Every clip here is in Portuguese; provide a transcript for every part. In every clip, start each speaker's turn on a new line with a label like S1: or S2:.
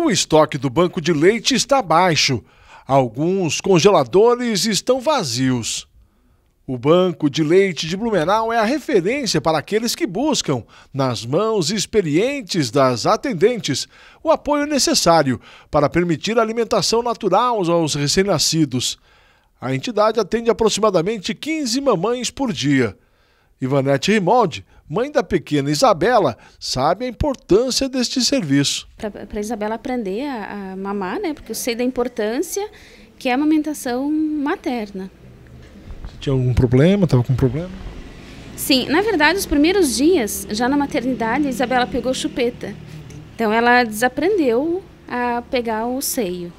S1: O estoque do banco de leite está baixo. Alguns congeladores estão vazios. O banco de leite de Blumenau é a referência para aqueles que buscam, nas mãos experientes das atendentes, o apoio necessário para permitir alimentação natural aos recém-nascidos. A entidade atende aproximadamente 15 mamães por dia. Ivanete Rimaldi mãe da pequena Isabela, sabe a importância deste serviço.
S2: Para Isabela aprender a, a, mamar, né? Porque eu sei da importância que é a amamentação materna.
S1: Você tinha algum problema? Estava com problema?
S2: Sim, na verdade, os primeiros dias, já na maternidade, a Isabela pegou chupeta. Então ela desaprendeu a pegar o seio.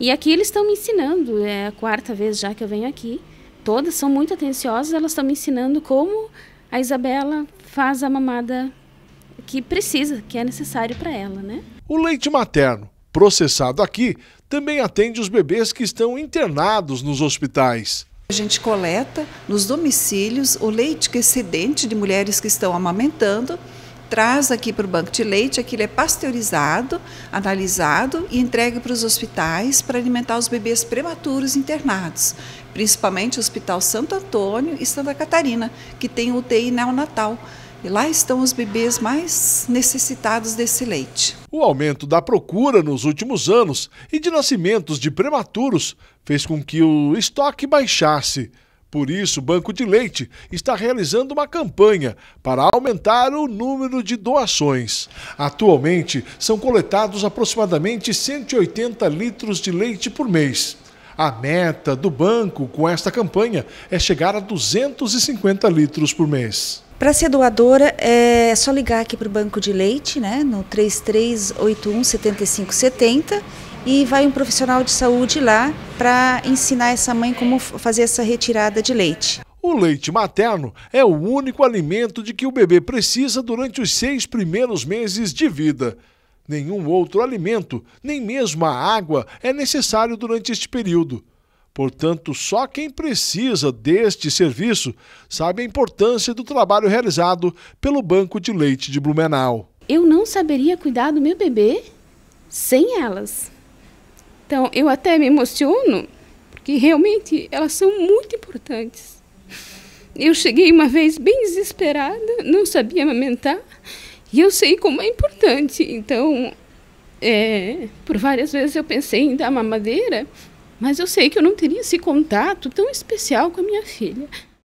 S2: E aqui eles estão me ensinando, é a quarta vez já que eu venho aqui. Todas são muito atenciosas, elas estão me ensinando como a Isabela faz a mamada que precisa, que é necessário para ela, né?
S1: O leite materno, processado aqui, também atende os bebês que estão internados nos hospitais.
S3: A gente coleta nos domicílios o leite excedente de mulheres que estão amamentando traz aqui para o banco de leite, aquilo é pasteurizado, analisado e entregue para os hospitais para alimentar os bebês prematuros internados, principalmente o Hospital Santo Antônio e Santa Catarina, que tem UTI neonatal. E lá estão os bebês mais necessitados desse leite.
S1: O aumento da procura nos últimos anos e de nascimentos de prematuros fez com que o estoque baixasse. Por isso, o Banco de Leite está realizando uma campanha para aumentar o número de doações. Atualmente, são coletados aproximadamente 180 litros de leite por mês. A meta do banco com esta campanha é chegar a 250 litros por mês.
S3: Para ser doadora, é só ligar aqui para o Banco de Leite, né, no 3381 7570 e vai um profissional de saúde lá para ensinar essa mãe como fazer essa retirada de leite.
S1: O leite materno é o único alimento de que o bebê precisa durante os seis primeiros meses de vida. Nenhum outro alimento, nem mesmo a água, é necessário durante este período. Portanto, só quem precisa deste serviço sabe a importância do trabalho realizado pelo Banco de Leite de Blumenau.
S2: Eu não saberia cuidar do meu bebê sem elas. Então, eu até me emociono, porque realmente elas são muito importantes. Eu cheguei uma vez bem desesperada, não sabia amamentar, e eu sei como é importante. Então, é, por várias vezes eu pensei em dar mamadeira, mas eu sei que eu não teria esse contato tão especial com a minha filha.